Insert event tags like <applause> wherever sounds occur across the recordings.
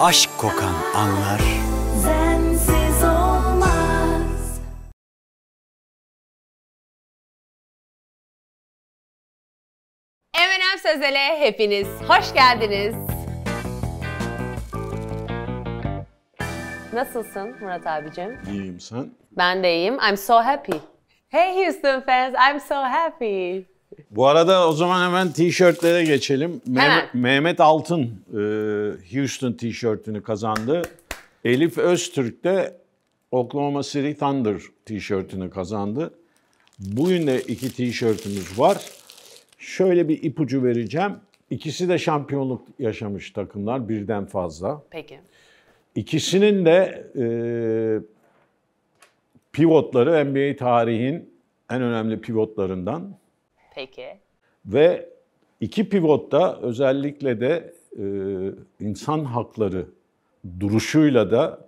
aşk kokan anlar Sensiz olmaz Eminem Sözel'e hepiniz hoş geldiniz. Nasılsın Murat abicim? İyiyim sen? Ben de iyiyim. I'm so happy. Hey Houston fans, I'm so happy. Bu arada o zaman hemen tişörtlere geçelim. Mehmet, Mehmet Altın e, Houston tişörtünü kazandı. Elif Öztürk de Oklahoma City Thunder tişörtünü kazandı. Bugün de iki tişörtümüz var. Şöyle bir ipucu vereceğim. İkisi de şampiyonluk yaşamış takımlar birden fazla. Peki. İkisinin de e, pivotları NBA tarihin en önemli pivotlarından Peki. Ve iki pivotta özellikle de e, insan hakları duruşuyla da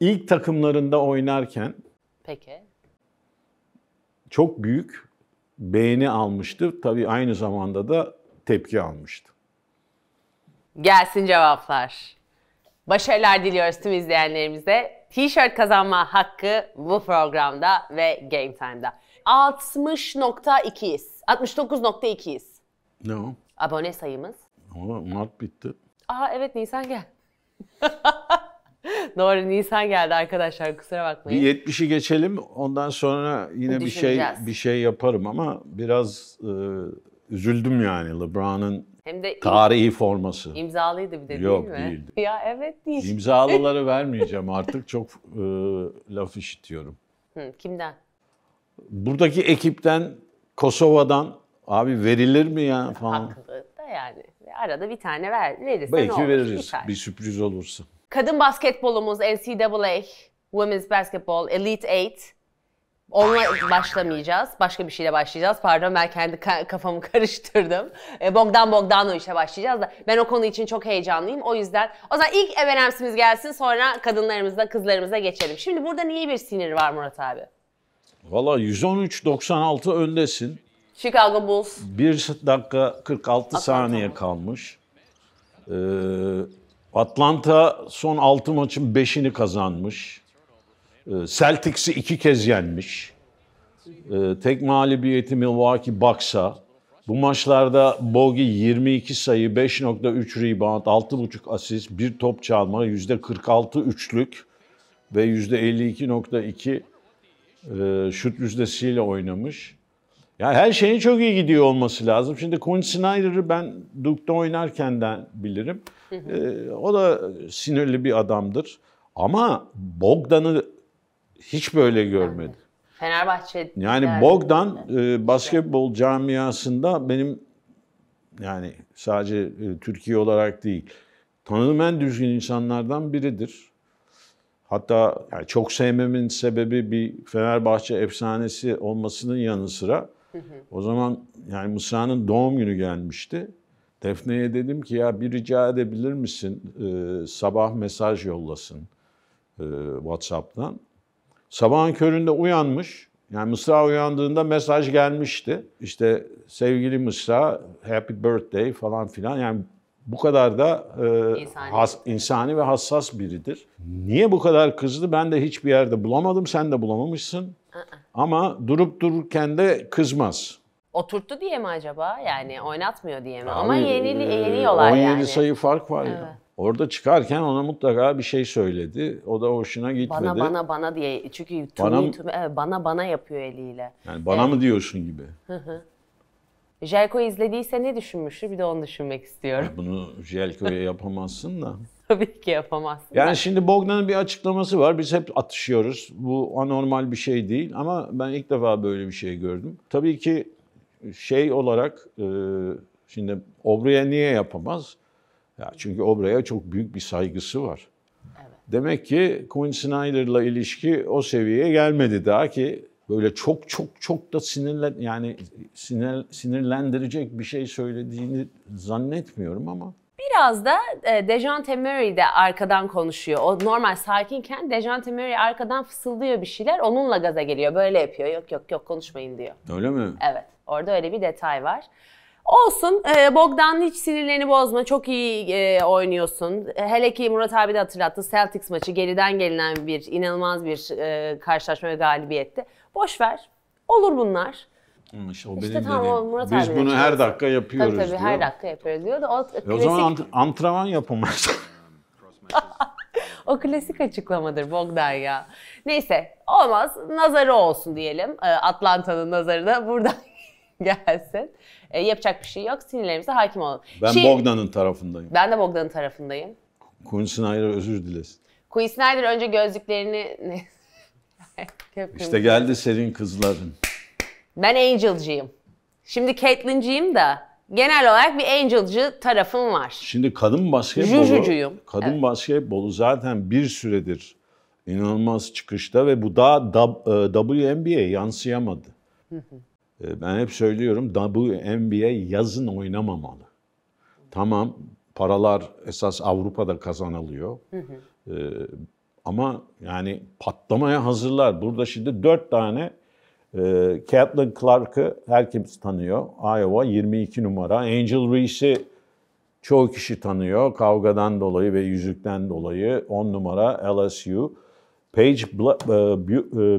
ilk takımlarında oynarken Peki. Çok büyük beğeni almıştı. Tabii aynı zamanda da tepki almıştı. Gelsin cevaplar. Başarılar diliyoruz tüm izleyenlerimize. T-shirt kazanma hakkı bu programda ve Game Time'da. 60.2'yiz. 69.2'yiz. Ne o? Abone sayımız. Ama Mart bitti. Aa evet Nisan gel. <laughs> Doğru Nisan geldi arkadaşlar kusura bakmayın. Bir 70'i geçelim ondan sonra yine bir şey bir şey yaparım ama biraz e, üzüldüm yani LeBron'un tarihi im- forması. İmzalıydı bir de Yok, değil mi? Yok değildi. Ya evet değil. İmzalıları <laughs> vermeyeceğim artık çok e, laf işitiyorum. Hı, kimden? buradaki ekipten Kosova'dan abi verilir mi ya falan. Haklı da yani. Arada bir tane ver, verirsen Belki olur. veririz. Bir, bir sürpriz olursa. Kadın basketbolumuz NCAA, Women's Basketball, Elite Eight. Onunla başlamayacağız. Başka bir şeyle başlayacağız. Pardon ben kendi kafamı <laughs> karıştırdım. E, Bogdan Bogdano işe başlayacağız da ben o konu için çok heyecanlıyım. O yüzden o zaman ilk evenemsimiz gelsin sonra kadınlarımızla kızlarımıza geçelim. Şimdi burada niye bir sinir var Murat abi? Valla 113.96 öndesin. Chicago Bulls. 1 dakika 46 Atlanta. saniye kalmış. Ee, Atlanta son 6 maçın 5'ini kazanmış. Ee, Celtics'i 2 kez yenmiş. Ee, tek mağlubiyeti Milwaukee Bucks'a. Bu maçlarda Bogi 22 sayı, 5.3 rebound, 6.5 asist, 1 top çalma, %46 üçlük ve %52.2 e, şut yüzdesiyle oynamış. Yani her şeyin çok iyi gidiyor olması lazım. Şimdi Quinn Snyder'ı ben Duke'da oynarken de bilirim. Ee, o da sinirli bir adamdır. Ama Bogdan'ı hiç böyle görmedim. Fenerbahçe. Yani Bogdan e, basketbol camiasında benim yani sadece e, Türkiye olarak değil tanıdığım en düzgün insanlardan biridir. Hatta yani çok sevmemin sebebi bir Fenerbahçe efsanesi olmasının yanı sıra o zaman yani Mısra'nın doğum günü gelmişti. Defne'ye dedim ki ya bir rica edebilir misin ee, sabah mesaj yollasın e, WhatsApp'tan. Sabahın köründe uyanmış. Yani Mısra uyandığında mesaj gelmişti. İşte sevgili Mısra, happy birthday falan filan. Yani bu kadar da e, insani. Has, insani ve hassas biridir. Niye bu kadar kızdı ben de hiçbir yerde bulamadım. Sen de bulamamışsın. Aa. Ama durup dururken de kızmaz. Oturttu diye mi acaba? Yani oynatmıyor diye mi? Abi, Ama yenili, e, yeniliyorlar 17 yani. 17 sayı fark var evet. ya. Orada çıkarken ona mutlaka bir şey söyledi. O da hoşuna gitmedi. Bana bana bana diye. Çünkü bana, tümü, evet, bana bana yapıyor eliyle. Yani bana evet. mı diyorsun gibi. Hı hı. Jelko izlediyse ne düşünmüştür bir de onu düşünmek istiyorum. Bunu Jelko'ya yapamazsın da. <laughs> Tabii ki yapamazsın. Yani da. şimdi Bogdan'ın bir açıklaması var. Biz hep atışıyoruz. Bu anormal bir şey değil ama ben ilk defa böyle bir şey gördüm. Tabii ki şey olarak e, şimdi Obra'ya niye yapamaz? Ya çünkü Obra'ya çok büyük bir saygısı var. Evet. Demek ki Quinn Snyder'la ilişki o seviyeye gelmedi daha ki böyle çok çok çok da sinirlen yani sinir, sinirlendirecek bir şey söylediğini zannetmiyorum ama Biraz da e, Dejante Murray de arkadan konuşuyor. O normal sakinken Dejante Murray arkadan fısıldıyor bir şeyler. Onunla gaza geliyor. Böyle yapıyor. Yok yok yok konuşmayın diyor. Öyle mi? Evet. Orada öyle bir detay var. Olsun e, Bogdan hiç sinirlerini bozma çok iyi e, oynuyorsun. Hele ki Murat abi de hatırlattı Celtics maçı geriden gelinen bir inanılmaz bir e, karşılaşma ve galibiyetti. Boş ver. Olur bunlar. Ama o işte benim tamam, dediğim. Murat Biz bunu her dakika yapıyoruz tabii, tabii, diyor. her dakika yapıyoruz diyor da o, e klasik... o zaman ant antrenman yapılmaz. <laughs> <laughs> o klasik açıklamadır Bogdan ya. Neyse olmaz nazarı olsun diyelim. E, Atlanta'nın nazarı da buradan <laughs> gelsin. E, yapacak bir şey yok. Sinirlerimize hakim olun. Ben şey, Bogdan'ın tarafındayım. Ben de Bogdan'ın tarafındayım. Quinn Snyder özür dilesin. Quinn Snyder önce gözlüklerini işte geldi senin kızların. Ben Angel'cıyım. Şimdi Caitlyn'ciyim da genel olarak bir Angel'cı tarafım var. Şimdi kadın basketbolu... Jujucuyum. Kadın evet. basketbolu zaten bir süredir inanılmaz çıkışta ve bu daha WNBA'ye yansıyamadı. E, ben hep söylüyorum WNBA yazın oynamamalı. Tamam paralar esas Avrupa'da kazanılıyor. Hı hı. E, ama yani patlamaya hazırlar. Burada şimdi dört tane e, Caitlin Clark'ı herkes tanıyor. Iowa 22 numara. Angel Reese'i çoğu kişi tanıyor. Kavgadan dolayı ve yüzükten dolayı 10 numara LSU. Paige e, e,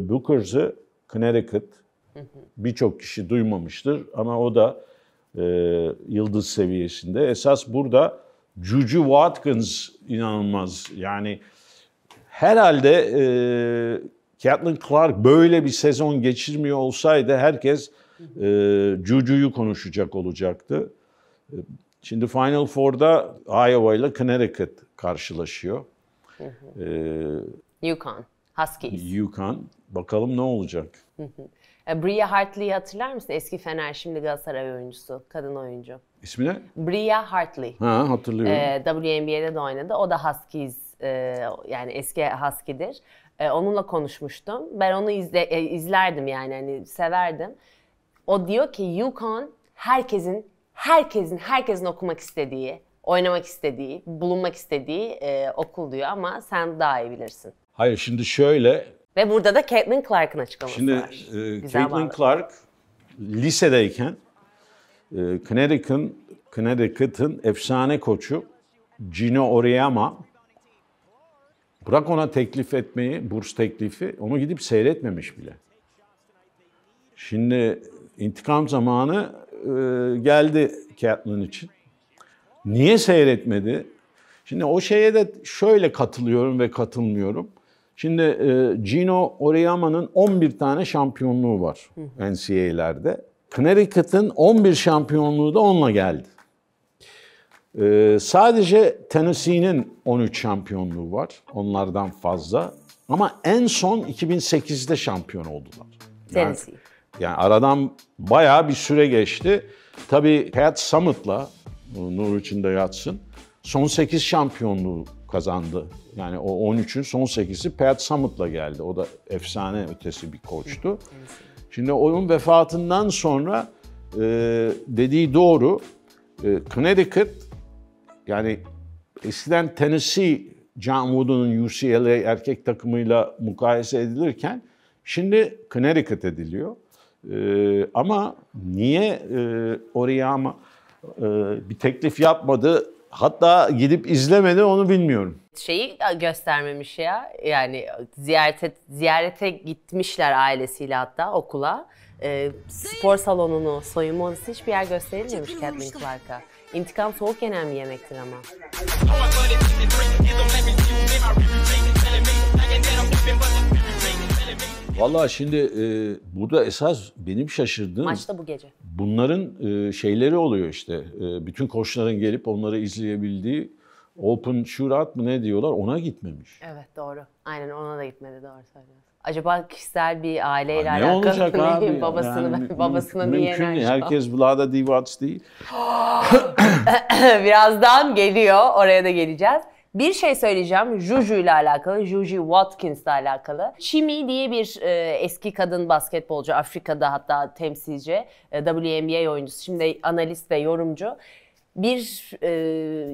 Bookers'ı Connecticut. Birçok kişi duymamıştır ama o da e, yıldız seviyesinde. Esas burada Juju Watkins inanılmaz. Yani Herhalde e, Catelyn Clark böyle bir sezon geçirmiyor olsaydı herkes e, Juju'yu konuşacak olacaktı. E, şimdi Final Four'da Iowa ile Connecticut karşılaşıyor. Ee, UConn, Huskies. UConn. Bakalım ne olacak? E, Bria Hartley'i hatırlar mısın? Eski Fener, şimdi Galatasaray oyuncusu, kadın oyuncu. İsmi ne? Bria Hartley. Ha, hatırlıyorum. Ee, WNBA'de de oynadı. O da Huskies e, yani eski Husky'dir. E, onunla konuşmuştum. Ben onu izle, e, izlerdim yani hani severdim. O diyor ki Yukon herkesin herkesin herkesin okumak istediği, oynamak istediği, bulunmak istediği e, okul diyor ama sen daha iyi bilirsin. Hayır şimdi şöyle. Ve burada da Caitlin Clark'ın açıklaması şimdi, var. Şimdi e, Caitlin Clark lisedeyken e, Connecticut'ın Connecticut'ın efsane koçu Gino Oriyama. Bırak ona teklif etmeyi, burs teklifi, onu gidip seyretmemiş bile. Şimdi intikam zamanı e, geldi Catelyn için. Niye seyretmedi? Şimdi o şeye de şöyle katılıyorum ve katılmıyorum. Şimdi e, Gino Oriyama'nın 11 tane şampiyonluğu var NCAA'lerde. Connecticut'ın 11 şampiyonluğu da onunla geldi. Ee, sadece Tennessee'nin 13 şampiyonluğu var. Onlardan fazla. Ama en son 2008'de şampiyon oldular. Yani, Tennessee. Yani aradan bayağı bir süre geçti. Tabii Pat Summit'la Nur içinde yatsın. Son 8 şampiyonluğu kazandı. Yani o 13'ün son 8'i Pat Summit'la geldi. O da efsane ötesi bir koçtu. Şimdi onun vefatından sonra e, dediği doğru. E, Connecticut yani eskiden Tennessee John Wooden'ın UCLA erkek takımıyla mukayese edilirken şimdi Connecticut ediliyor. Ee, ama niye e, oraya ama e, bir teklif yapmadı Hatta gidip izlemedi onu bilmiyorum. Şeyi göstermemiş ya. Yani ziyarete ziyarete gitmişler ailesiyle hatta okula. E, spor salonunu, soyunma odası hiçbir yer gösterilmemiş Catelyn Clark'a. İntikam soğuk yenen bir yemektir ama. Valla şimdi e, burada esas benim şaşırdığım... Maçta bu gece. Bunların e, şeyleri oluyor işte. E, bütün koçların gelip onları izleyebildiği Open Shootout mı ne diyorlar ona gitmemiş. Evet doğru. Aynen ona da gitmedi doğru söylüyorsun. Acaba kişisel bir aileyle ha, ne alakalı olacak mı? <laughs> Abi? Babasını, yani, babasına mümkün, niye mümkün değil. Herkes Vlada Divac değil. <coughs> Birazdan geliyor. Oraya da geleceğiz. Bir şey söyleyeceğim Juju ile alakalı, Juju Watkins ile alakalı. Chimi diye bir e, eski kadın basketbolcu, Afrika'da hatta temsilci, e, WNBA oyuncusu, şimdi analist ve yorumcu. Bir e,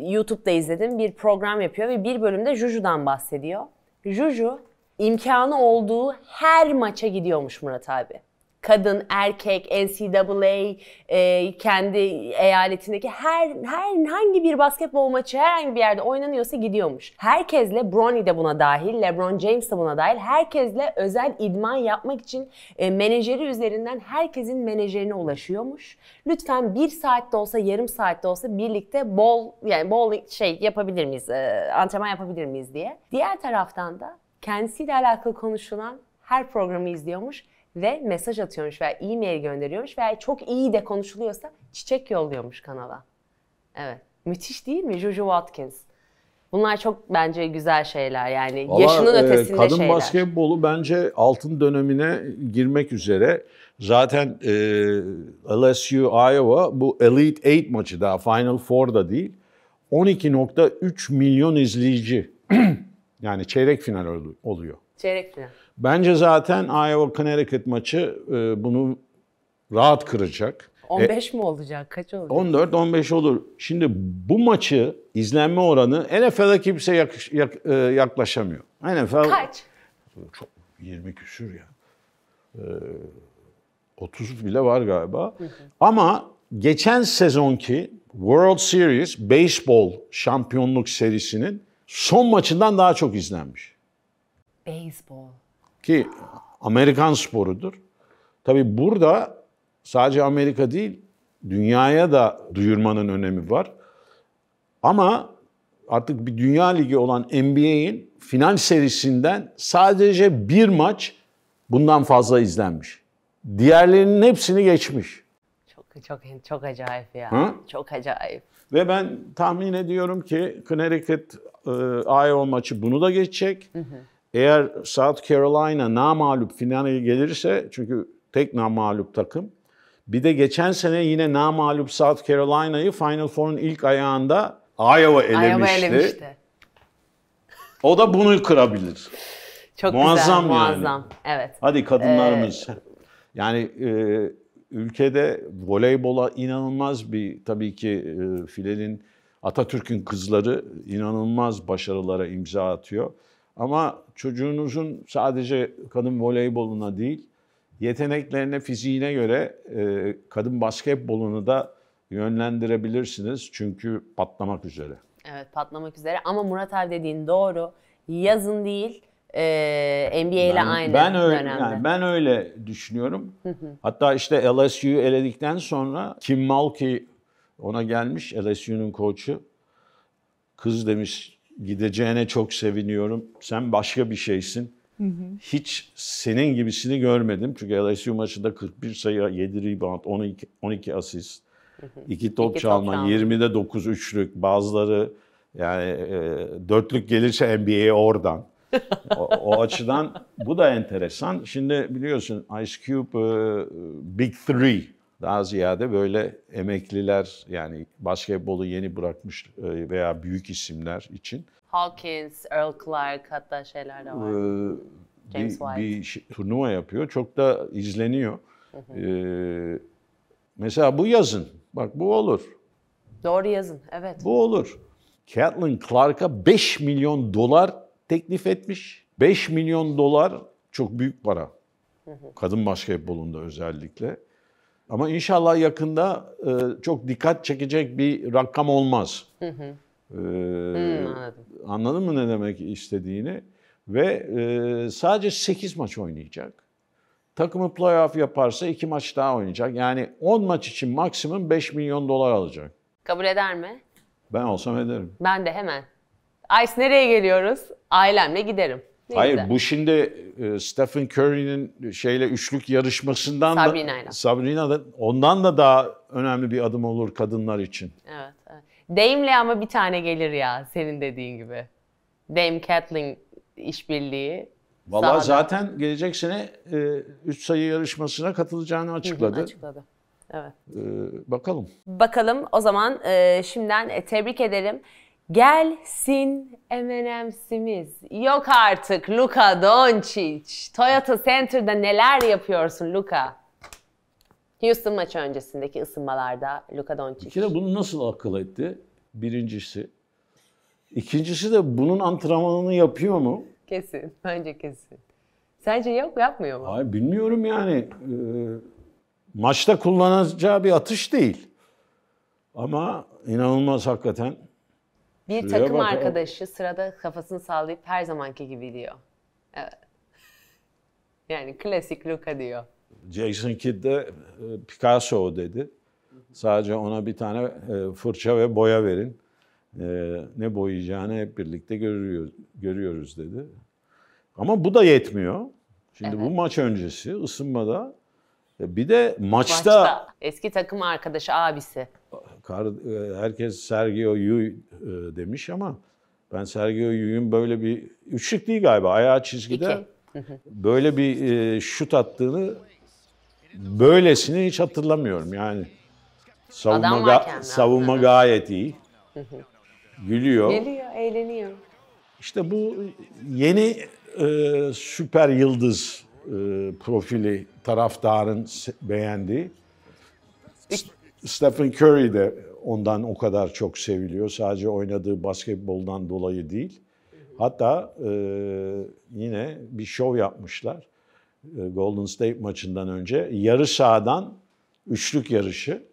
YouTube'da izledim, bir program yapıyor ve bir bölümde Juju'dan bahsediyor. Juju imkanı olduğu her maça gidiyormuş Murat abi. Kadın, erkek, NCAA, e, kendi eyaletindeki her, her hangi bir basketbol maçı herhangi bir yerde oynanıyorsa gidiyormuş. Herkesle, Bronny de buna dahil, LeBron James de buna dahil, herkesle özel idman yapmak için e, menajeri üzerinden herkesin menajerine ulaşıyormuş. Lütfen bir saatte olsa, yarım saatte olsa birlikte bol, yani bol şey yapabilir miyiz, e, antrenman yapabilir miyiz diye. Diğer taraftan da kendisiyle alakalı konuşulan her programı izliyormuş ve mesaj atıyormuş veya e-mail gönderiyormuş veya çok iyi de konuşuluyorsa çiçek yolluyormuş kanala. Evet. Müthiş değil mi Juju Watkins? Bunlar çok bence güzel şeyler yani Vallahi, yaşının e, ötesinde kadın şeyler. Kadın basketbolu bence altın dönemine girmek üzere. Zaten e, LSU Iowa bu Elite Eight maçı daha Final Four'da değil. 12.3 milyon izleyici <clears throat> Yani çeyrek final oluyor. Çeyrek final. Bence zaten Iowa Connecticut maçı e, bunu rahat kıracak. 15 e, mi olacak? Kaç olacak? 14 15 olur. Şimdi bu maçı izlenme oranı NFL'e kimse yak, yak, e, yaklaşamıyor. NFL Kaç? Çok 20 küsür ya. E, 30 bile var galiba. Hı hı. Ama geçen sezonki World Series Baseball şampiyonluk serisinin son maçından daha çok izlenmiş. Beyzbol. Ki Amerikan sporudur. Tabi burada sadece Amerika değil, dünyaya da duyurmanın önemi var. Ama artık bir dünya ligi olan NBA'in final serisinden sadece bir maç bundan fazla izlenmiş. Diğerlerinin hepsini geçmiş. Çok çok çok acayip ya. Ha? Çok acayip. Ve ben tahmin ediyorum ki Connecticut e, Iowa maçı bunu da geçecek. Hı hı. Eğer South Carolina namalup finale gelirse çünkü tek namalup takım. Bir de geçen sene yine namalup South Carolina'yı Final Four'un ilk ayağında Iowa elemişti. Iowa elemişti. O da bunu kırabilir. Çok muazzam güzel, yani. muazzam. Evet. Hadi kadınlarımız. Ee, yani e, ülkede voleybola inanılmaz bir tabii ki e, Filenin Atatürk'ün kızları inanılmaz başarılara imza atıyor. Ama çocuğunuzun sadece kadın voleyboluna değil, yeteneklerine, fiziğine göre e, kadın basketbolunu da yönlendirebilirsiniz. Çünkü patlamak üzere. Evet patlamak üzere ama Murat abi dediğin doğru. Yazın değil, e, ee, NBA ile aynı ben öyle, dönemde. Yani ben öyle düşünüyorum. Hatta işte LSU'yu eledikten sonra Kim Mulkey ona gelmiş LSU'nun koçu. Kız demiş gideceğine çok seviniyorum. Sen başka bir şeysin. Hiç senin gibisini görmedim. Çünkü LSU maçında 41 sayı, 7 rebound, 12, 12 asist, 2 top, top çalma, top 20'de 9 üçlük. Bazıları yani e, dörtlük gelirse NBA'ye oradan o, o açıdan bu da enteresan. Şimdi biliyorsun Ice Cube e, Big Three daha ziyade böyle emekliler yani basketbolu yeni bırakmış e, veya büyük isimler için. Hawkins, Earl Clark hatta şeyler de var. Ee, James bir, White. bir turnuva yapıyor. Çok da izleniyor. Ee, mesela bu yazın. Bak bu olur. Doğru yazın. Evet. Bu olur. Catelyn Clark'a 5 milyon dolar teklif etmiş. 5 milyon dolar çok büyük para. Kadın basketbolunda özellikle. Ama inşallah yakında e, çok dikkat çekecek bir rakam olmaz. Hı e, hmm, anladın mı ne demek istediğini? Ve e, sadece 8 maç oynayacak. Takımı playoff yaparsa 2 maç daha oynayacak. Yani 10 maç için maksimum 5 milyon dolar alacak. Kabul eder mi? Ben olsam ederim. Ben de hemen. Ays nereye geliyoruz? Ailemle giderim. Ne Hayır bu şimdi e, Stephen Curry'nin şeyle üçlük yarışmasından Sabrina'yla. da Sabrina'da ondan da daha önemli bir adım olur kadınlar için. Evet. evet. Dame'le ama bir tane gelir ya senin dediğin gibi. Dame Kathleen işbirliği. Valla zaten gelecek sene 3 e, sayı yarışmasına katılacağını açıkladı. Hı hı, açıkladı. Evet. E, bakalım. Bakalım o zaman e, şimdiden e, tebrik edelim. Gelsin M&M'simiz. Yok artık Luka Doncic. Toyota Center'da neler yapıyorsun Luka? Houston maçı öncesindeki ısınmalarda Luka Doncic. Bir kere bunu nasıl akıl etti? Birincisi. İkincisi de bunun antrenmanını yapıyor mu? Kesin. Bence kesin. Sence yok yapmıyor mu? Hayır bilmiyorum yani. Ee, maçta kullanacağı bir atış değil. Ama inanılmaz hakikaten bir Şuraya takım bak, arkadaşı sırada kafasını sallayıp her zamanki gibi diyor. Evet. <laughs> Yani klasik Luca diyor. Jason Kidd de e, Picasso dedi. Sadece ona bir tane e, fırça ve boya verin. E, ne boyayacağını hep birlikte görüyoruz, görüyoruz dedi. Ama bu da yetmiyor. Şimdi evet. bu maç öncesi ısınmada bir de maçta, maçta eski takım arkadaşı abisi Kar, e, herkes Sergio Yu e, demiş ama ben Sergio Yu'yun böyle bir üçlük değil galiba ayağı çizgide böyle bir e, şut attığını böylesini hiç hatırlamıyorum yani. Savunma, ga- savunma gayet iyi. Gülüyor. Geliyor, eğleniyor. İşte bu yeni e, süper yıldız e, profili taraftarın beğendiği. Stephen Curry de ondan o kadar çok seviliyor. Sadece oynadığı basketboldan dolayı değil. Hatta e, yine bir şov yapmışlar. E, Golden State maçından önce yarı sahadan üçlük yarışı.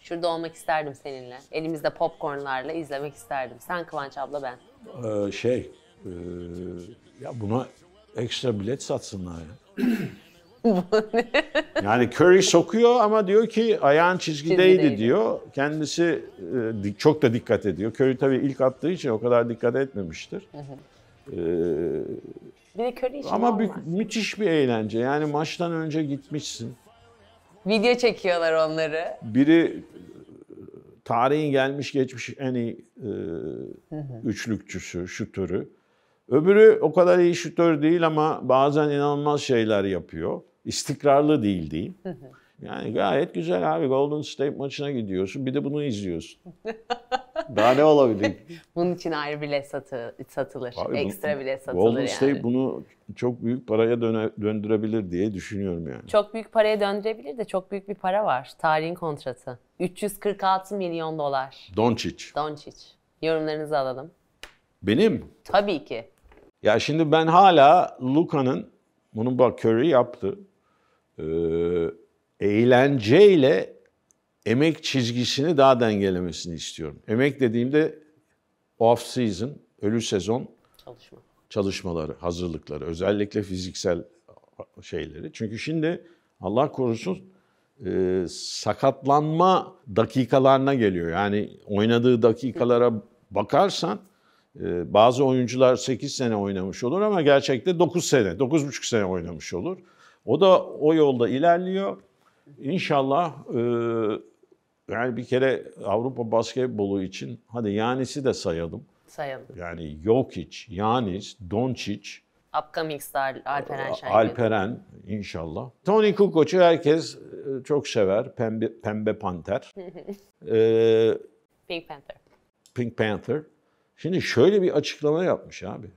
Şurada olmak isterdim seninle. Elimizde popcornlarla izlemek isterdim. Sen Kıvanç abla ben. Ee, şey, e, ya buna ekstra bilet satsınlar ya. <clears throat> yani Curry sokuyor ama diyor ki ayağın çizgideydi diyor. Kendisi e, çok da dikkat ediyor. Curry tabii ilk attığı için o kadar dikkat etmemiştir. Hı e, bir de Curry için ama bir, müthiş bir eğlence. Yani maçtan önce gitmişsin. Video çekiyorlar onları. Biri e, tarihin gelmiş geçmiş en iyi üçlükçüsü, şutörü. Öbürü o kadar iyi şutör değil ama bazen inanılmaz şeyler yapıyor istikrarlı değil diyeyim. Yani gayet güzel abi Golden State maçına gidiyorsun bir de bunu izliyorsun. <laughs> Daha ne olabilir? Bunun için ayrı bile satı, satılır. Abi, Ekstra bile satılır Golden yani. State bunu çok büyük paraya döne, döndürebilir diye düşünüyorum yani. Çok büyük paraya döndürebilir de çok büyük bir para var. Tarihin kontratı. 346 milyon dolar. Doncic. Doncic. Yorumlarınızı alalım. Benim? Tabii ki. Ya şimdi ben hala Luka'nın bunu bak Curry yaptı. Ee, eğlenceyle emek çizgisini daha dengelemesini istiyorum. Emek dediğimde off season, ölü sezon Çalışma. çalışmaları, hazırlıkları, özellikle fiziksel şeyleri. Çünkü şimdi Allah korusun e, sakatlanma dakikalarına geliyor. Yani oynadığı dakikalara bakarsan ee, bazı oyuncular 8 sene oynamış olur ama gerçekte 9 sene, 9,5 sene oynamış olur. O da o yolda ilerliyor. İnşallah e, yani bir kere Avrupa basketbolu için hadi Yanis'i de sayalım. Sayalım. Yani Jokic, Yanis, Doncic, Upcoming star Alperen Şengül. Alperen inşallah. Tony Kukoc'u herkes e, çok sever. Pembe, pembe Panter. <laughs> ee, Pink Panther. Pink Panther. Şimdi şöyle bir açıklama yapmış abi.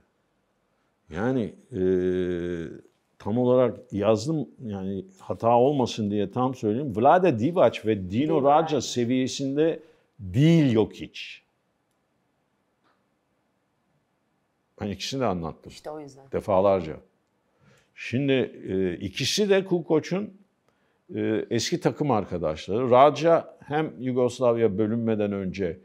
Yani e, tam olarak yazdım yani hata olmasın diye tam söyleyeyim. Vlade Divac ve Dino Raja seviyesinde değil yok hiç. Ben ikisini de anlattım. İşte o yüzden. Defalarca. Şimdi e, ikisi de Kukoç'un e, eski takım arkadaşları. Raja hem Yugoslavya bölünmeden önce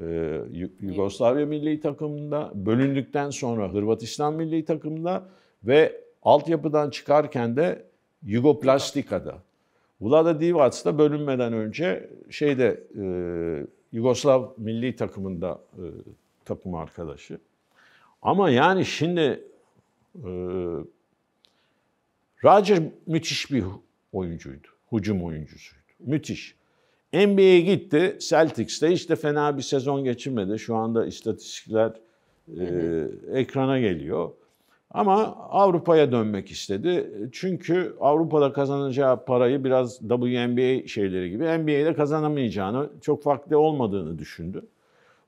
ee, Yugoslavya milli takımında, bölündükten sonra Hırvatistan milli takımında ve altyapıdan çıkarken de Yugoplastika'da. Vlada da bölünmeden önce şeyde e, Yugoslav milli takımında e, takım arkadaşı. Ama yani şimdi e, Roger müthiş bir oyuncuydu. Hücum oyuncusuydu. Müthiş. NBA'ye gitti Celtics'te işte fena bir sezon geçirmedi. Şu anda istatistikler e, ekrana geliyor. Ama Avrupa'ya dönmek istedi. Çünkü Avrupa'da kazanacağı parayı biraz WNBA şeyleri gibi NBA'de kazanamayacağını, çok farklı olmadığını düşündü.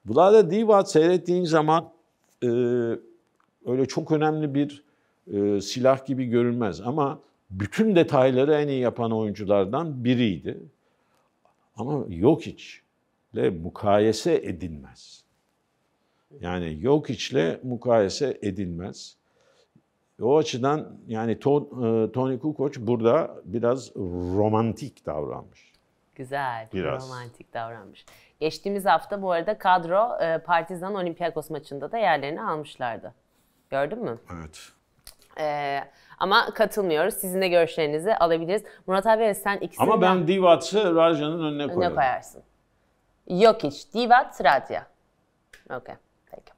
Vlada Divac seyrettiğin zaman e, öyle çok önemli bir e, silah gibi görünmez ama bütün detayları en iyi yapan oyunculardan biriydi. Ama yok içle mukayese edilmez. Yani yok içle mukayese edilmez. O açıdan yani e, Tony Kukoc burada biraz romantik davranmış. Güzel, biraz. romantik davranmış. Geçtiğimiz hafta bu arada kadro e, Partizan Olympiakos maçında da yerlerini almışlardı. Gördün mü? Evet. Ee, ama katılmıyoruz. Sizin de görüşlerinizi alabiliriz. Murat abi sen ikisini... Ama ben Divat'ı Raja'nın önüne koyarım. Önüne koyarsın. Yok hiç. Divat, Radya. Okey. Peki.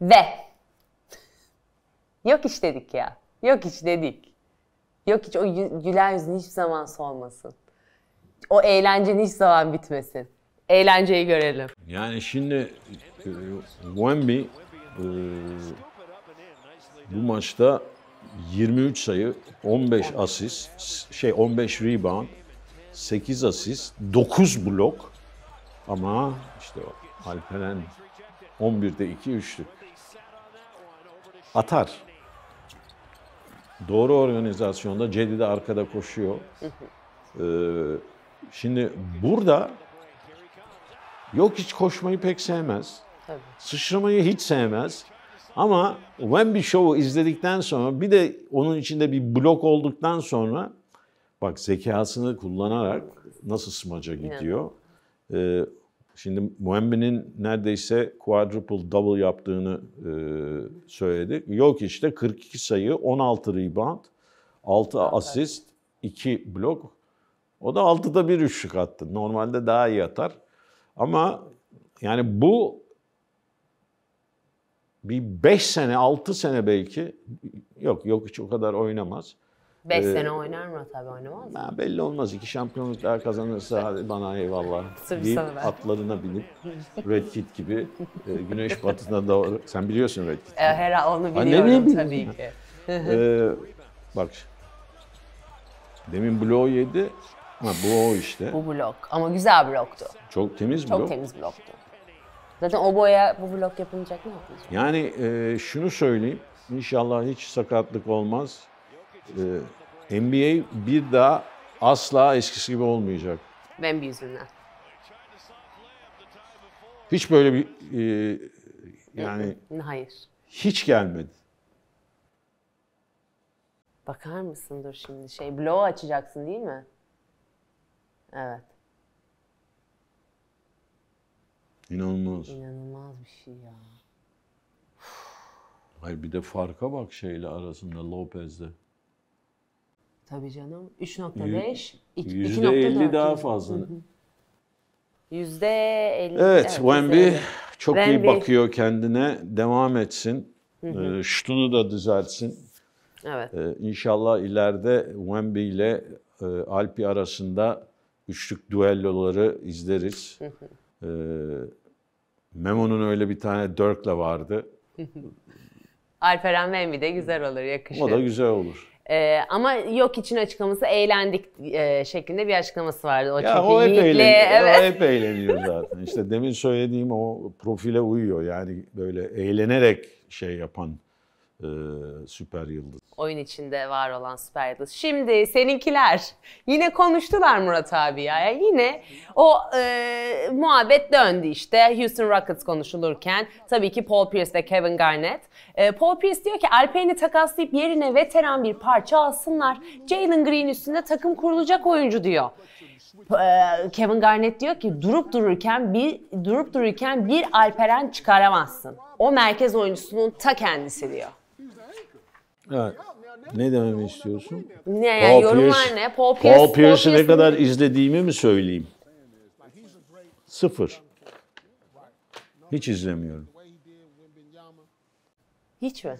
Ve yok hiç dedik ya. Yok hiç dedik. Yok hiç o gülen yüzün hiçbir zaman solmasın. O eğlencenin hiç zaman bitmesin. Eğlenceyi görelim. Yani şimdi e, Wemby e, bu maçta 23 sayı, 15 asist, şey 15 rebound, 8 asist, 9 blok ama işte o Alperen 11'de 2 üçlük atar. Doğru organizasyonda Cedi de arkada koşuyor. Ee, şimdi burada yok hiç koşmayı pek sevmez. Sıçramayı hiç sevmez. Ama Wemby Show'u izledikten sonra bir de onun içinde bir blok olduktan sonra bak zekasını kullanarak nasıl smaca gidiyor. Ee, şimdi Wemby'nin neredeyse quadruple double yaptığını e, söyledik. Yok işte 42 sayı, 16 rebound, 6 asist, 2 blok. O da 6'da bir üçlük attı. Normalde daha iyi atar. Ama yani bu bir 5 sene, 6 sene belki yok yok hiç o kadar oynamaz. 5 ee, sene oynar mı tabii oynamaz mı? belli olmaz. İki şampiyonluk kazanırsa hadi bana eyvallah deyip atlarına binip Red Kit gibi e, güneş batısına doğru. Sen biliyorsun Red Kit. E, her onu biliyorum ha, tabii ki. <laughs> ee, bak demin bloğu yedi. Ha, bu o işte. Bu blok ama güzel bloktu. Çok temiz blok. Çok temiz bloktu. Zaten o boya bu blok yapılacak mı Yani e, şunu söyleyeyim. İnşallah hiç sakatlık olmaz. E, NBA bir daha asla eskisi gibi olmayacak. Ben bir yüzünden. Hiç böyle bir e, yani Hayır. hiç gelmedi. Bakar mısın dur şimdi şey blow açacaksın değil mi? Evet. İnanılmaz. İnanılmaz bir şey ya. Hayır bir de farka bak şeyle arasında Lopez'de. Tabii canım. 3.5, 2.4. %50 daha fazla. %50. Evet, evet çok Wemby. iyi bakıyor kendine. Devam etsin. Hı hı. Ee, şutunu da düzeltsin. Evet. Ee, inşallah ileride Wemby ile e, Alpi arasında üçlük duelloları izleriz. Hı hı. Ee, Memo'nun öyle bir tane Dörk'le vardı. <laughs> Alperen Memi de güzel olur, yakışır. O da güzel olur. Ee, ama yok için açıklaması eğlendik e, şeklinde bir açıklaması vardı. O ya çünkü o hep, eğleniyor, evet. o hep eğleniyor zaten. İşte demin söylediğim o profile uyuyor. Yani böyle eğlenerek şey yapan e, süper yıldız. Oyun içinde var olan süper yıldız. Şimdi seninkiler yine konuştular Murat abi ya. Yani yine o e, muhabbet döndü işte Houston Rockets konuşulurken. Tabii ki Paul Pierce ve Kevin Garnett. E, Paul Pierce diyor ki Alperen'i takaslayıp yerine veteran bir parça alsınlar. Jalen Green üstünde takım kurulacak oyuncu diyor. E, Kevin Garnett diyor ki durup dururken bir durup dururken bir Alperen çıkaramazsın. O merkez oyuncusunun ta kendisi diyor. Evet. Ne dememi istiyorsun? Ne yani Paul yorumlar Pierce, ne? Paul, Pierce, Paul Pierce'ı ne kadar izlediğimi mi söyleyeyim? Sıfır. Hiç izlemiyorum. Hiç mi?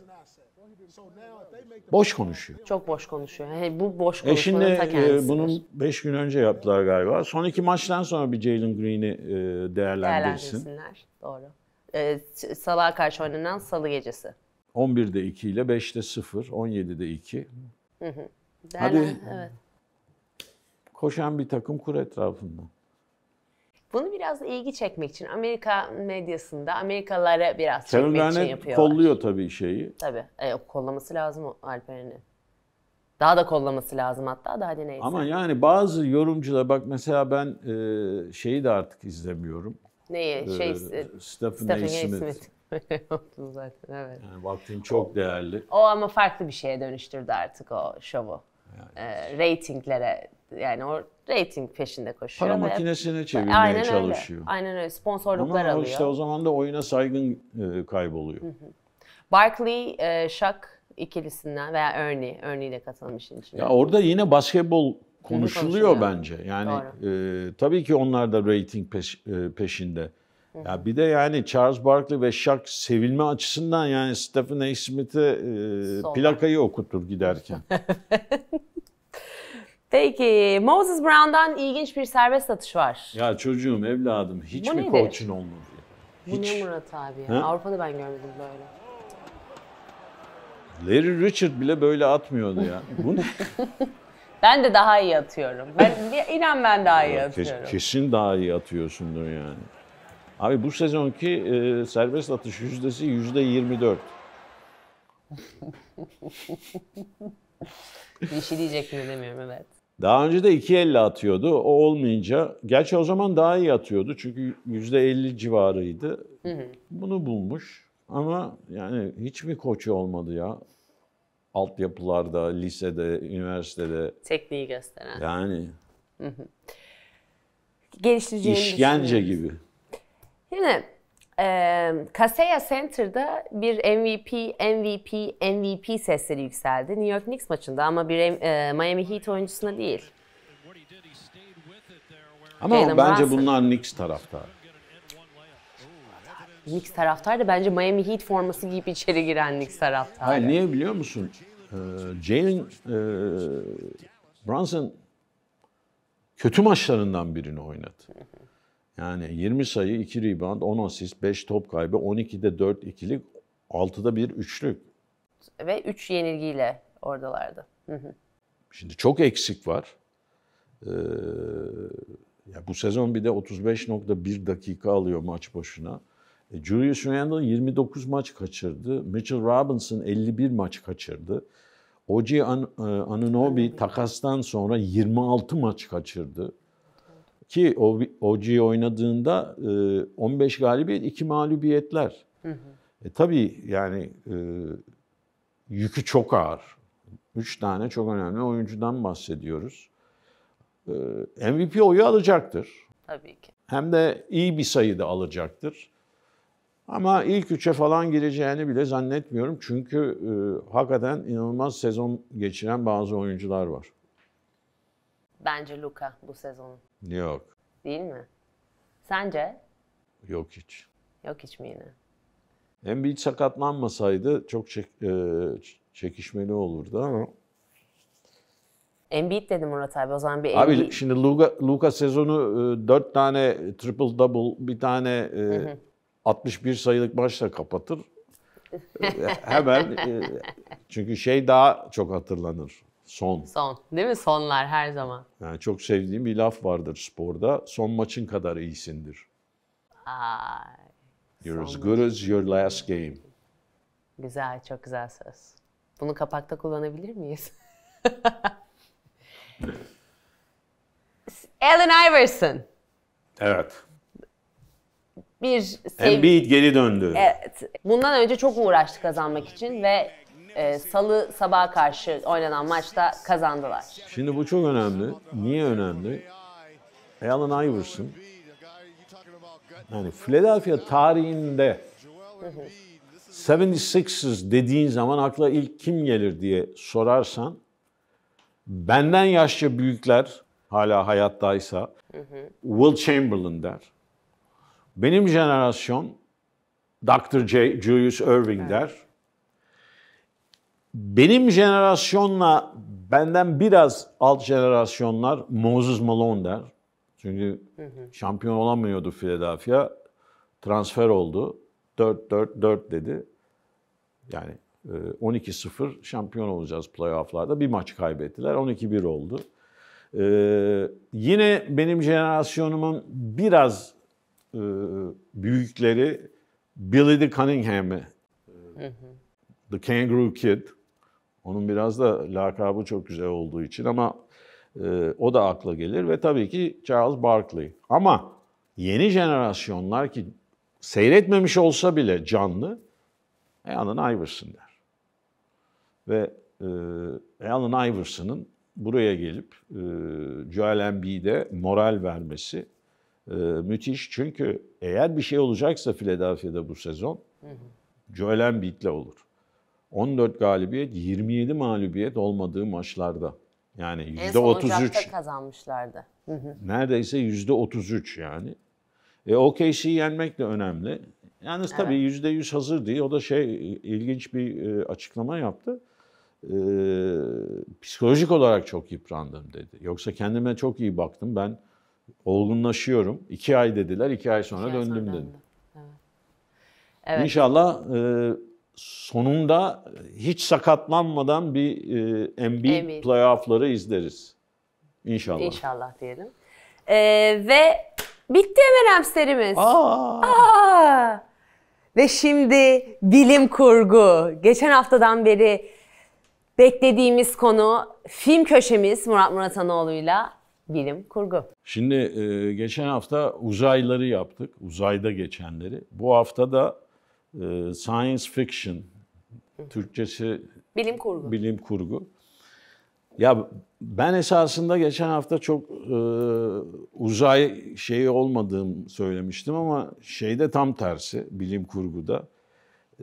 Boş konuşuyor. Çok boş konuşuyor. He, bu boş konuşuyor. konuşmanın şimdi ta e, bunun 5 gün önce yaptılar galiba. Son iki maçtan sonra bir Jalen Green'i e, değerlendirsin. değerlendirsinler. Doğru. Ee, s- karşı oynanan salı gecesi. 11'de 2 ile 5'te 0, 17'de 2. Hı hı. Hadi evet. koşan bir takım kur etrafında. Bunu biraz ilgi çekmek için Amerika medyasında Amerikalılara biraz çekmek Carol için yapıyorlar. kolluyor tabii şeyi. Tabii. E, kollaması lazım Alperen'i. Daha da kollaması lazım hatta daha hadi neyse. Ama yani bazı yorumcular bak mesela ben e, şeyi de artık izlemiyorum. Neyi? E, şey, e, Stephen, Stephen A. Smith. Smith. Yaptın <laughs> zaten evet. Yani vaktin çok değerli. O ama farklı bir şeye dönüştürdü artık o şovu. Yani. E, ee, ratinglere yani o rating peşinde koşuyor. Para makinesine çevirmeye aynen çalışıyor. Öyle. Aynen öyle. Sponsorluklar Ama alıyor. işte o zaman da oyuna saygın e, kayboluyor. Hı hı. Barkley, e, Şak ikilisinden veya Ernie, Ernie ile katılmış içine. Ya orada yine basketbol konuşuluyor, konuşuluyor. bence. Yani e, tabii ki onlar da rating peş, e, peşinde. Ya bir de yani Charles Barkley ve Shaq sevilme açısından yani Stephen A. Smith'e plakayı okutur giderken. <laughs> Peki Moses Brown'dan ilginç bir serbest satış var. Ya çocuğum evladım hiç Bu mi nedir? koçun olmadı? ya? Bu ne Murat abi ya? Ha? Avrupa'da ben görmedim böyle. Larry Richard bile böyle atmıyordu ya. Bu ne? <laughs> Ben de daha iyi atıyorum. Ben, inan ben daha iyi atıyorum. kesin daha iyi atıyorsundur yani. Abi bu sezonki e, serbest atış yüzdesi yüzde 24. <laughs> Bir şey diyecek mi demiyorum evet. Daha önce de iki elle atıyordu. O olmayınca, gerçi o zaman daha iyi atıyordu çünkü yüzde 50 civarıydı. Hı hı. Bunu bulmuş ama yani hiçbir koçu olmadı ya. Altyapılarda, lisede, üniversitede. Tekniği gösteren. Yani. Hı hı. İşkence gibi. Yine e, Kaseya Center'da bir MVP, MVP, MVP sesleri yükseldi. New York Knicks maçında ama bir e, Miami Heat oyuncusuna değil. Ama Jaylen bence Brunson. bunlar Knicks taraftarı. Knicks taraftarı da bence Miami Heat forması giyip içeri giren Knicks taraftarı. Hayır niye biliyor musun? Ee, Jalen e, Brunson kötü maçlarından birini oynadı. Yani 20 sayı, 2 rebound, 10 asist, 5 top kaybı, 12'de 4 ikilik, 6'da 1 üçlük. Ve 3 yenilgiyle oradalardı. Şimdi çok eksik var. Ee, ya bu sezon bir de 35.1 dakika alıyor maç başına. E, Julius Randle 29 maç kaçırdı. Mitchell Robinson 51 maç kaçırdı. Oji An e, Anunobi takastan sonra 26 maç kaçırdı. Ki OG oynadığında 15 e, galibiyet, 2 mağlubiyetler. Hı hı. E tabii yani e, yükü çok ağır. 3 tane çok önemli oyuncudan bahsediyoruz. E, MVP oyu alacaktır. Tabii ki. Hem de iyi bir sayıda alacaktır. Ama ilk üçe falan gireceğini bile zannetmiyorum. Çünkü e, hakikaten inanılmaz sezon geçiren bazı oyuncular var. Bence Luka bu sezonun Yok. Değil mi? Sence? Yok hiç. Yok hiç mi yine? Embiid sakatlanmasaydı çok çek, e, çekişmeli olurdu ama. Embiid dedim Murat abi o zaman bir Abi Embiid... şimdi Luka, Luka sezonu e, 4 tane triple double bir tane e, 61 sayılık maçla kapatır. <laughs> E, hemen e, çünkü şey daha çok hatırlanır. Son. Son. Değil mi? Sonlar her zaman. Yani çok sevdiğim bir laf vardır sporda. Son maçın kadar iyisindir. Ay. You're as good as your last game. Güzel, çok güzel söz. Bunu kapakta kullanabilir miyiz? <laughs> Allen Iverson. Evet. Bir sevgi... Embiid geri döndü. Evet. Bundan önce çok uğraştı kazanmak için ve e, salı sabaha karşı oynanan maçta kazandılar. Şimdi bu çok önemli. Niye önemli? Allen Iverson yani Philadelphia tarihinde 76ers dediğin zaman akla ilk kim gelir diye sorarsan benden yaşça büyükler hala hayattaysa Will Chamberlain der. Benim jenerasyon Dr. J, Julius Irving der benim jenerasyonla benden biraz alt jenerasyonlar Moses Malone der. Çünkü hı hı. şampiyon olamıyordu Philadelphia. Transfer oldu. 4-4-4 dedi. Yani 12-0 e, şampiyon olacağız playofflarda. Bir maç kaybettiler. 12-1 oldu. Ee, yine benim jenerasyonumun biraz e, büyükleri Billy the Cunningham'ı, The Kangaroo Kid, onun biraz da lakabı çok güzel olduğu için ama e, o da akla gelir ve tabii ki Charles Barkley. Ama yeni jenerasyonlar ki seyretmemiş olsa bile canlı Alan Iverson der. Ve e, Allen Iverson'ın buraya gelip e, Joel Embiid'e moral vermesi e, müthiş. Çünkü eğer bir şey olacaksa Philadelphia'da bu sezon Joel Embiid'le olur. 14 galibiyet, 27 mağlubiyet olmadığı maçlarda. Yani yüzde 33. kazanmışlardı. Hı hı. Neredeyse yüzde 33 yani. E, OKC'yi yenmek de önemli. Yalnız tabii yüzde yüz hazır değil. O da şey ilginç bir e, açıklama yaptı. E, psikolojik olarak çok yıprandım dedi. Yoksa kendime çok iyi baktım. Ben olgunlaşıyorum. İki ay dediler. iki ay sonra iki döndüm ay sonra dedi. Evet. Evet. İnşallah e, sonunda e, hiç sakatlanmadan bir e, NBA, NBA. playoff'ları izleriz. İnşallah. İnşallah diyelim. Ee, ve bitti Emre serimiz. Aa. Aa. Ve şimdi bilim kurgu. Geçen haftadan beri beklediğimiz konu film köşemiz Murat Muratanoğlu'yla bilim kurgu. Şimdi e, geçen hafta uzayları yaptık. Uzayda geçenleri. Bu hafta da ee, science fiction, Türkçesi bilim kurgu. Bilim kurgu. Ya ben esasında geçen hafta çok e, uzay şeyi olmadığım söylemiştim ama şeyde tam tersi bilim kurguda.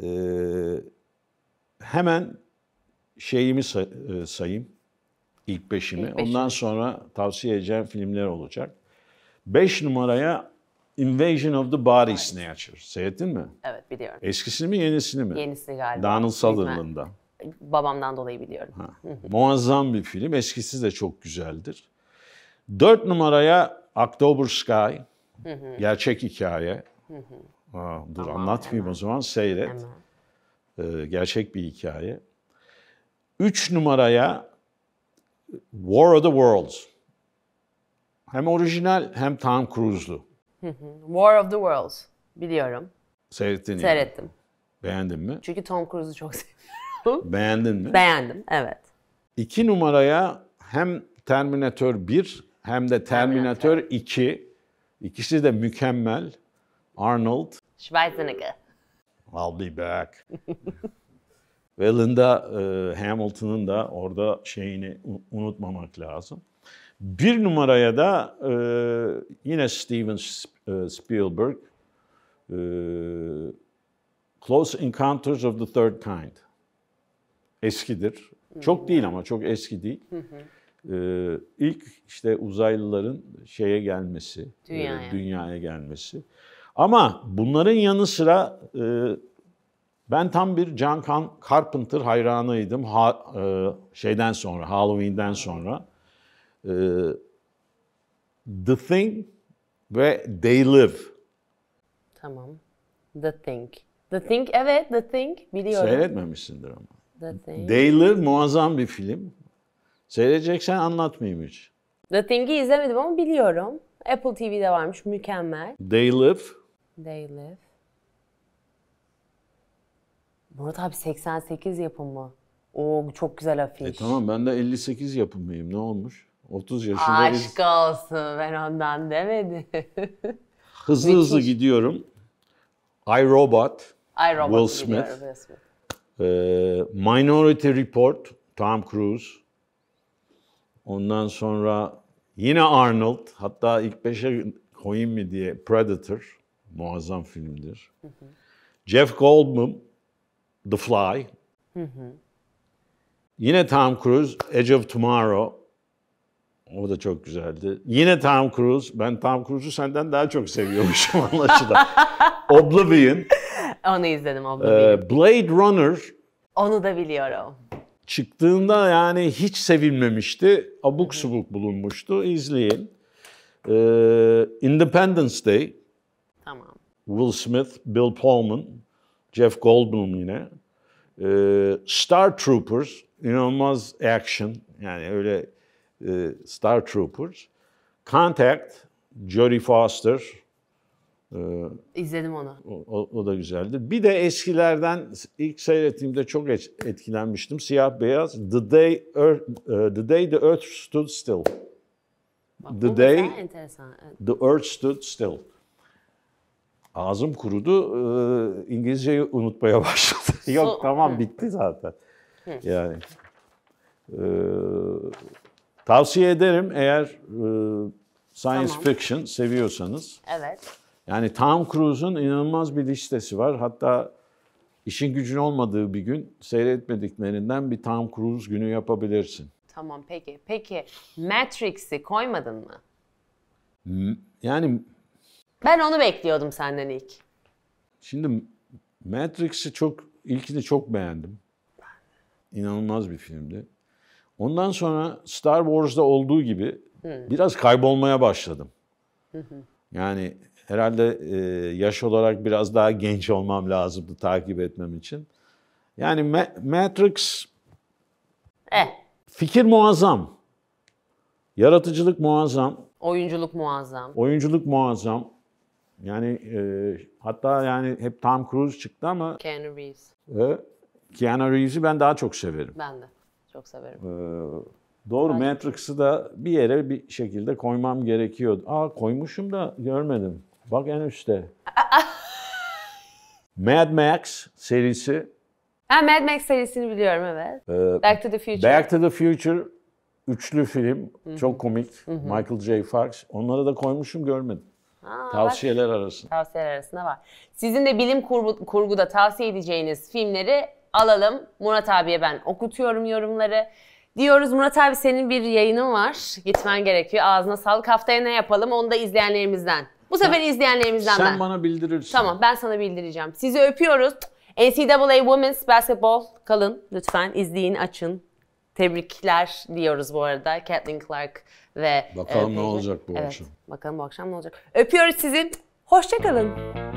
E, hemen şeyimi say, e, sayayım ilk beşimi. İlk beşimi. Ondan sonra tavsiye edeceğim filmler olacak. Beş numaraya Invasion of the Body evet. Snatcher. Seyrettin mi? Evet biliyorum. Eskisini mi yenisini mi? Yenisi galiba. Donald Sutherland'da. Babamdan dolayı biliyorum. Ha. Muazzam bir film. Eskisi de çok güzeldir. Dört numaraya October Sky. gerçek hikaye. ha, dur tamam, anlatmayayım hemen. o zaman seyret. Ee, gerçek bir hikaye. Üç numaraya War of the Worlds. Hem orijinal hem Tom Cruise'lu. War of the Worlds biliyorum. Seyrettin Seyrettim. Yani. Beğendin mi? Çünkü Tom Cruise'u çok <laughs> seviyorum. Beğendin mi? Beğendim evet. İki numaraya hem Terminator 1 hem de Terminator, Terminator. 2 ikisi de mükemmel. Arnold. Schwarzenegger. I'll be back. Ve <laughs> Linda e, Hamilton'ın da orada şeyini unutmamak lazım. Bir numaraya da e, yine Steven e, Spielberg e, Close Encounters of the Third Kind. Eskidir. Çok hmm. değil ama çok eski değil. Hı hı. Ee, ilk işte uzaylıların şeye gelmesi, e, dünyaya, e, dünyaya gelmesi. Ama bunların yanı sıra e, ben tam bir John Carpenter hayranıydım ha, e, şeyden sonra, Halloween'den sonra. Ee, the Thing ve They Live. Tamam. The Thing. The Thing evet The Thing biliyorum. Seyretmemişsindir ama. The Thing. They Live muazzam bir film. Seyredeceksen anlatmayayım hiç. The Thing'i izlemedim ama biliyorum. Apple TV'de varmış mükemmel. They Live. They Live. Murat abi 88 yapımı. Oo çok güzel afiş. E tamam ben de 58 yapımıyım ne olmuş? 30 yaşındayız. Aşk olsun ben ondan demedim. <laughs> hızlı Müthiş. hızlı gidiyorum. I Robot, Will Smith, Ee, Minority Report, Tom Cruise. Ondan sonra yine Arnold, hatta ilk beşe koyayım mı diye Predator, muazzam filmdir. Jeff Goldblum, The Fly. Hı hı. Yine Tom Cruise, Edge of Tomorrow, o da çok güzeldi. Yine Tom Cruise. Ben Tom Cruise'u senden daha çok seviyormuşum <laughs> anlaşılan. Oblivion. Onu izledim ee, Oblivion. Blade Runner. Onu da biliyorum. Çıktığında yani hiç sevilmemişti. Abuk subuk bulunmuştu. İzleyin. Ee, Independence Day. Tamam. Will Smith, Bill Pullman, Jeff Goldblum yine. Ee, Star Troopers, inanılmaz action. Yani öyle e, Star Troopers, Contact, Jodie Foster. E, İzledim onu. O, o, da güzeldi. Bir de eskilerden ilk seyrettiğimde çok etkilenmiştim. Siyah beyaz. The Day Earth, e, The Day the Earth Stood Still. Bak, the Day The Earth Stood Still. Ağzım kurudu. İngilizceyi unutmaya <laughs> başladı. Yok so, tamam hı. bitti zaten. Hı. Yani. E, Tavsiye ederim eğer e, science Tamam. fiction seviyorsanız. Evet. Yani Tom Cruise'un inanılmaz bir listesi var. Hatta işin gücün olmadığı bir gün seyretmediklerinden bir Tom Cruise günü yapabilirsin. Tamam peki. Peki Matrix'i koymadın mı? Yani Ben onu bekliyordum senden ilk. şimdi Matrix'i çok ilkini çok beğendim. İnanılmaz bir filmdi. Ondan sonra Star Wars'da olduğu gibi Hı. Hmm. biraz kaybolmaya başladım. Yani herhalde e, yaş olarak biraz daha <laughs> genç olmam lazımdı takip etmem için. Yani Ma Matrix eh. fikir muazzam. Yaratıcılık muazzam. Oyunculuk muazzam. Oyunculuk muazzam. Yani e, hatta yani hep Tom Cruise çıktı ama Keanu Reeves. E, Keanu Reeves'i ben daha çok severim. Ben de. Çok severim. Ee, doğru Aynen. Matrix'ı da bir yere bir şekilde koymam gerekiyordu. Aa koymuşum da görmedim. Bak en üstte. <laughs> Mad Max serisi. Ha, Mad Max serisini biliyorum evet. Ee, Back to the Future. Back to the Future üçlü film. Hı-hı. Çok komik. Hı-hı. Michael J. Fox. Onlara da koymuşum görmedim. Ha, tavsiyeler arasında. Tavsiyeler arasında var. Sizin de bilim kurgu, kurguda tavsiye edeceğiniz filmleri alalım. Murat abiye ben okutuyorum yorumları. Diyoruz Murat abi senin bir yayının var. Gitmen gerekiyor. Ağzına sağlık. Haftaya ne yapalım onu da izleyenlerimizden. Bu sefer sen, izleyenlerimizden sen ben. Sen bana bildirirsin. Tamam ben sana bildireceğim. Sizi öpüyoruz. NCAA Women's Basketball kalın lütfen izleyin açın. Tebrikler diyoruz bu arada Kathleen Clark ve... Bakalım e, ne olacak bu evet, akşam. Bakalım bu akşam ne olacak. Öpüyoruz sizi. Hoşçakalın. kalın.